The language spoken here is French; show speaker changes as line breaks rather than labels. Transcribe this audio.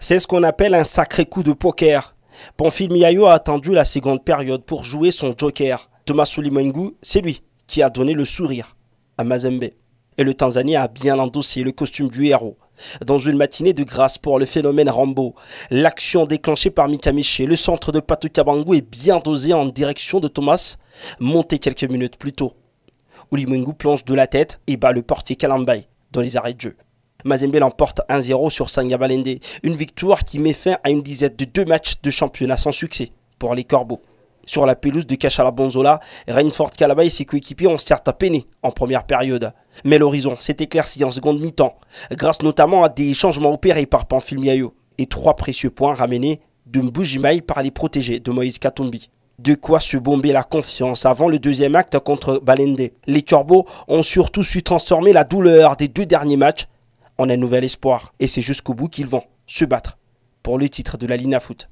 C'est ce qu'on appelle un sacré coup de poker. Bonfil Miyayo a attendu la seconde période pour jouer son joker. Thomas Sulimengu, c'est lui qui a donné le sourire à Mazembe. Et le Tanzanien a bien endossé le costume du héros. Dans une matinée de grâce pour le phénomène Rambo, l'action déclenchée par Mikamiche, le centre de Patukabangu est bien dosé en direction de Thomas, monté quelques minutes plus tôt. Ulimengu plonge de la tête et bat le portier Kalambay dans les arrêts de jeu. Mazembe emporte 1-0 sur Balende, Une victoire qui met fin à une dizaine de deux matchs de championnat sans succès pour les Corbeaux. Sur la pelouse de Cachala Bonzola, Rainford Calaba et ses coéquipiers ont certes peiné en première période. Mais l'horizon s'est éclairci en seconde mi-temps, grâce notamment à des changements opérés par Panfilmiayo et trois précieux points ramenés de Mbujimaï par les protégés de Moïse Katumbi. De quoi se bomber la confiance avant le deuxième acte contre Balende. Les Corbeaux ont surtout su transformer la douleur des deux derniers matchs on a un nouvel espoir et c'est jusqu'au bout qu'ils vont se battre pour le titre de la à Foot.